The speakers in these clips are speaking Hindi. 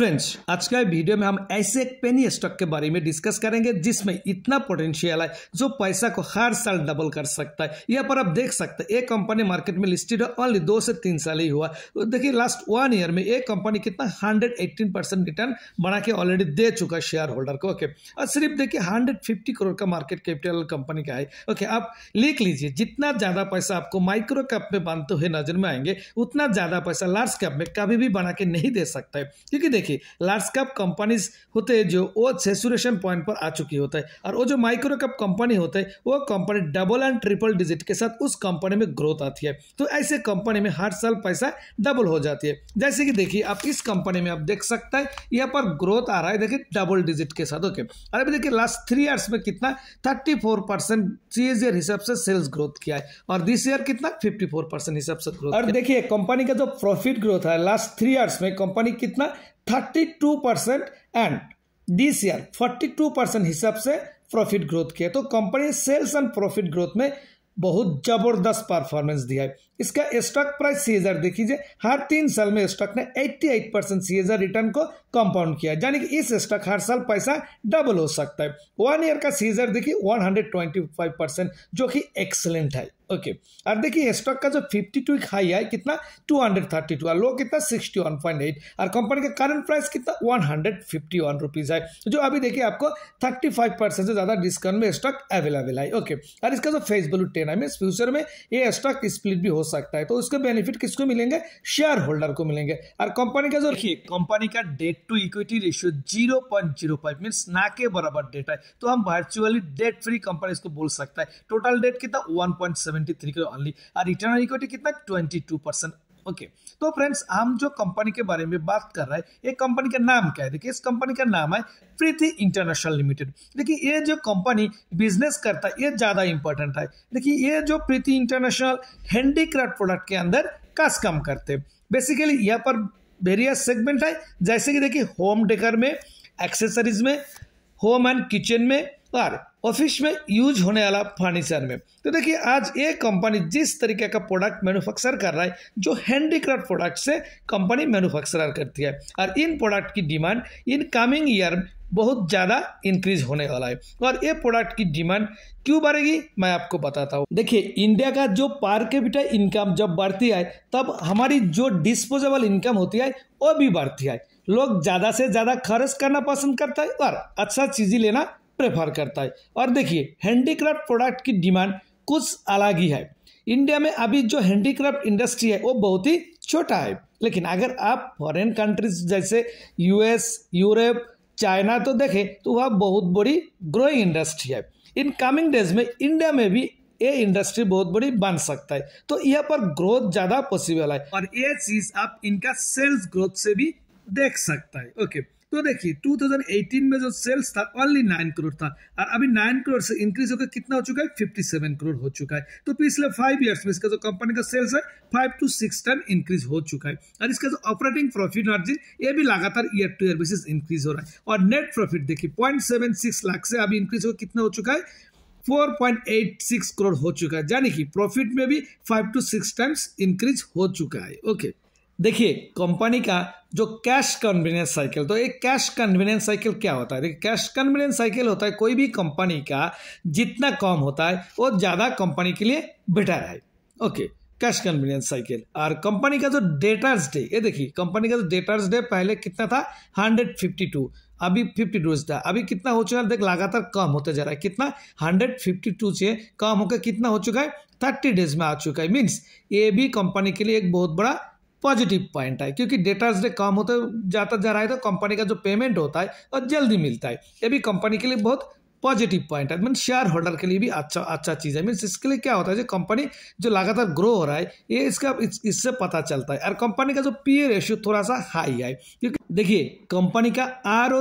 फ्रेंड्स आज का वीडियो में हम ऐसे एक पेनी स्टॉक के बारे में डिस्कस करेंगे जिसमें इतना पोटेंशियल है जो पैसा को हर साल डबल कर सकता है यहाँ पर आप देख सकते हैं एक कंपनी मार्केट में लिस्टेड है ओनली दो से तीन साल ही हुआ तो देखिए लास्ट वन ईयर में एक कंपनी कितना 118 परसेंट रिटर्न बना के ऑलरेडी दे चुका शेयर होल्डर को ओके और सिर्फ देखिए हंड्रेड करोड़ का मार्केट कैपिटल कंपनी का है ओके आप लिख लीजिए जितना ज़्यादा पैसा आपको माइक्रो कैप में बांधते हुए नजर में आएंगे उतना ज़्यादा पैसा लार्ज कैप में कभी भी बना के नहीं दे सकता है क्योंकि देखिए देखिए लार्ज कैप कंपनीज होते हैं जो वो सेचुरेशन पॉइंट पर आ चुकी होता है और वो जो माइक्रो कैप कंपनी होता है वो company double and triple digit के साथ उस कंपनी में ग्रोथ आती है तो ऐसे कंपनी में हर साल पैसा डबल हो जाती है जैसे कि देखिए आप इस कंपनी में आप देख सकते हैं यहाँ पर ग्रोथ आ रहा है देखिए डबल डिजिट के साथ ओके और अभी देखिए लास्ट थ्री ईयर्स में कितना थर्टी फोर परसेंट सीएजीआर हिसाब से सेल्स ग्रोथ किया है और दिस ईयर कितना फिफ्टी फोर परसेंट हिसाब से ग्रोथ और देखिए कंपनी का जो प्रॉफिट ग्रोथ है लास्ट थ्री ईयर्स में कंपनी कितना 32 percent and this year 42 percent हिसाब से प्रॉफिट ग्रोथ किया तो company sales and profit growth में बहुत जबरदस्त परफॉर्मेंस दिया है इसका स्टॉक प्राइस सीएजआर देखीजिए हर तीन साल में स्टॉक ने 88 परसेंट एजर रिटर्न को कंपाउंड किया यानी कि इस स्टॉक हर साल पैसा डबल हो सकता है वन ईयर का सीजर देखिए 125 परसेंट जो कि एक्सलेंट है ओके और देखिए स्टॉक का जो 52 टू हाई है कितना 232 और लो कितना 61.8 और कंपनी का करंट प्राइस कितना वन हंड्रेड है जो अभी देखिए आपको 35 परसेंट से ज़्यादा डिस्काउंट में स्टॉक अवेलेबल है ओके और इसका जो फेस वैल्यू टेन है फ्यूचर में ये स्टॉक स्प्लिट भी हो सकता है तो उसके बेनिफिट किसको मिलेंगे शेयर होल्डर को मिलेंगे और कंपनी का जो देखिए कंपनी का debt to equity ratio zero point zero five means ना के बराबर डेट है तो हम वर्चुअली डेट फ्री कंपनी इसको बोल सकता है टोटल डेट कितना वन पॉइंट सेवेंटी थ्री के ओनली और रिटर्न इक्विटी कितना ट्वेंटी टू परसेंट ओके तो फ्रेंड्स हम जो कंपनी के बारे में बात कर रहे हैं ये कंपनी का नाम क्या है देखिए इस कंपनी का नाम है प्रीति इंटरनेशनल लिमिटेड देखिए ये जो कंपनी बिजनेस करता है ये ज़्यादा इंपॉर्टेंट है देखिए ये जो प्रीति इंटरनेशनल हैंडीक्राफ्ट प्रोडक्ट के अंदर कस काम करते बेसिकली यहाँ पर वेरियस सेगमेंट है जैसे कि देखिए होम डेकर में एक्सेसरीज में होम एंड किचन में और ऑफिस में यूज होने वाला फर्नीचर में तो देखिए आज ये कंपनी जिस तरीके का प्रोडक्ट मैन्युफैक्चर कर रहा है जो हैंडीक्राफ्ट प्रोडक्ट से कंपनी मैन्युफैक्चर करती है और इन प्रोडक्ट की डिमांड इन कमिंग ईयर बहुत ज़्यादा इंक्रीज होने वाला है और ये प्रोडक्ट की डिमांड क्यों बढ़ेगी मैं आपको बताता हूँ देखिए इंडिया का जो पार बिटा इनकम जब बढ़ती है तब हमारी जो डिस्पोजेबल इनकम होती है वो भी बढ़ती है लोग ज़्यादा से ज़्यादा खर्च करना पसंद करता है और अच्छा चीज़ें लेना प्रेफर करता है और देखिए हैंडीक्राफ्ट प्रोडक्ट की डिमांड कुछ अलग ही है इंडिया में अभी जो हैंडीक्राफ्ट इंडस्ट्री है वो बहुत ही छोटा है लेकिन अगर आप फॉरेन कंट्रीज जैसे यूएस यूरोप चाइना तो देखें तो वह बहुत बड़ी ग्रोइंग इंडस्ट्री है इन कमिंग डेज में इंडिया में भी ये इंडस्ट्री बहुत बड़ी बन सकता है तो यहाँ पर ग्रोथ ज्यादा पॉसिबल है और ये चीज आप इनका सेल्स ग्रोथ से भी देख सकता है ओके okay. तो देखिए 2018 में जो सेल्स था ओनली नाइन करोड़ था और अभी नाइन करोड़ से इंक्रीज होकर कितना हो चुका है फिफ्टी सेवन करोड़ हो चुका है तो पिछले फाइव ईयर्स में इसका जो कंपनी का सेल्स है five to six time increase हो चुका है और इसका जो ऑपरेटिंग प्रॉफिट मार्जिन ये भी लगातार year to year basis increase हो रहा है और नेट प्रॉफिट देखिए पॉइंट लाख से अभी इंक्रीज होकर कितना हो चुका है 4.86 करोड़ हो चुका है यानी कि प्रॉफिट में भी 5 टू 6 टाइम्स इंक्रीज हो चुका है ओके okay. देखिए कंपनी का जो कैश कन्वीनियंस साइकिल तो एक कैश कन्वीनियंस साइकिल क्या होता है देखिए कैश कन्वीनियंस साइकिल होता है कोई भी कंपनी का जितना कम होता है वो ज़्यादा कंपनी के लिए बेटर है ओके कैश कन्वीनियंस साइकिल और कंपनी का जो डेटर्स डे ये देखिए कंपनी का जो डेटर्स डे पहले कितना था हंड्रेड फिफ्टी टू अभी फिफ्टी टू था अभी कितना हो चुका है देख लगातार कम होते जा रहा है कितना हंड्रेड फिफ्टी टू से कम होकर कितना हो चुका है थर्टी डेज में आ चुका है मीन्स ये भी कंपनी के लिए एक बहुत बड़ा पॉजिटिव पॉइंट है क्योंकि डेटर्स डे कम होते जाता जा रहा है तो कंपनी का जो पेमेंट होता है और जल्दी मिलता है ये भी कंपनी के लिए बहुत पॉजिटिव पॉइंट है मीन शेयर होल्डर के लिए भी अच्छा अच्छा चीज़ है मीन्स इसके लिए क्या होता है जो कंपनी जो लगातार ग्रो हो रहा है ये इसका इससे पता चलता है और कंपनी का जो पी रेशियो थोड़ा सा हाई है क्योंकि देखिए कंपनी का आर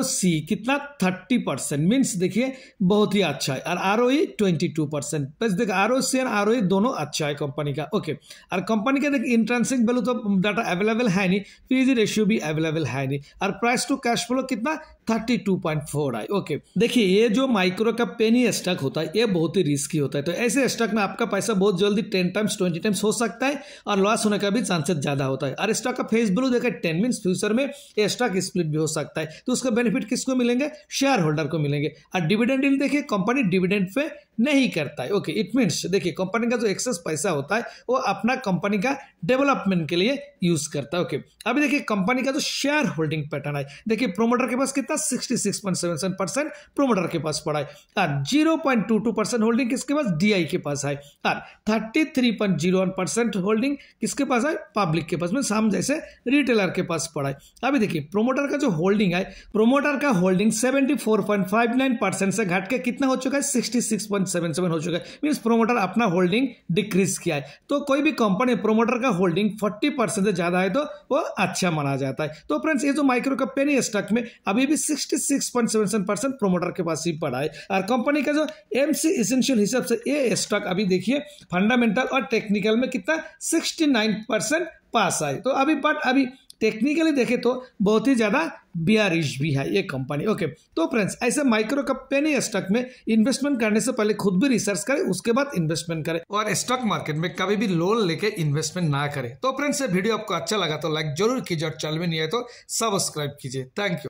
कितना थर्टी परसेंट मीन्स देखिए बहुत ही अच्छा है और R O twenty two percent बस देखिए R O C and R दोनों अच्छा है कंपनी का ओके और कंपनी का देखिए इंट्रेंसिक वैल्यू तो डाटा अवेलेबल है नहीं पीजी रेशियो भी अवेलेबल है नहीं और प्राइस टू कैश फ्लो कितना thirty two point four I okay देखिए ये जो माइक्रो का पेनी स्टॉक होता है ये बहुत ही रिस्की होता है तो ऐसे स्टॉक में आपका पैसा बहुत जल्दी टेन टाइम्स ट्वेंटी टाइम्स हो सकता है और लॉस होने का भी चांसेस ज्यादा होता है और स्टॉक का फेस वैल्यू देखा टेन मीन फ्यूचर में ये स्टॉक स्प्लिट भी हो सकता है तो उसका बेनिफिट किसको मिलेंगे शेयर होल्डर को मिलेंगे और डिविडेंड डील देखिए कंपनी डिविडेंड पे नहीं करता है ओके इट मीन्स देखिए कंपनी का जो एक्सेस पैसा होता है वो अपना कंपनी का डेवलपमेंट के लिए यूज करता है ओके अभी देखिए कंपनी का जो शेयर होल्डिंग पैटर्न है देखिए प्रोमोटर के पास कितना सिक्सटी परसेंट प्रोमोटर के पास पड़ा है और जीरो परसेंट होल्डिंग किसके पास डी के पास है और थर्टी परसेंट होल्डिंग किसके पास है पब्लिक के पास मीन मतलब हम जैसे रिटेलर के पास पड़ा है अभी देखिए प्रोमोटर का जो होल्डिंग है प्रोमोटर का होल्डिंग 74.59 परसेंट से घट के कितना हो चुका है 66.77 हो चुका है मीन्स प्रोमोटर अपना होल्डिंग डिक्रीज किया है तो कोई भी कंपनी प्रोमोटर का होल्डिंग 40 परसेंट से ज़्यादा है तो वो अच्छा माना जाता है तो फ्रेंड्स ये जो माइक्रो का पेनी स्टॉक में अभी भी सिक्सटी प्रोमोटर के पास ही पड़ा है और कंपनी का जो एम सी इसेंशियल हिसाब से ये स्टॉक अभी देखिए फंडामेंटल और टेक्निकल में कितना सिक्सटी पास आए तो अभी बट अभी टेक्निकली देखे तो बहुत ही ज़्यादा बियारिश भी है ये कंपनी ओके तो फ्रेंड्स ऐसे माइक्रो कंपनी स्टॉक में इन्वेस्टमेंट करने से पहले खुद भी रिसर्च करें उसके बाद इन्वेस्टमेंट करें और स्टॉक मार्केट में कभी भी लोन लेके इन्वेस्टमेंट ना करें तो फ्रेंड्स ये वीडियो आपको अच्छा लगा तो लाइक जरूर कीजिए और चैनल में नहीं आए तो सब्सक्राइब कीजिए थैंक यू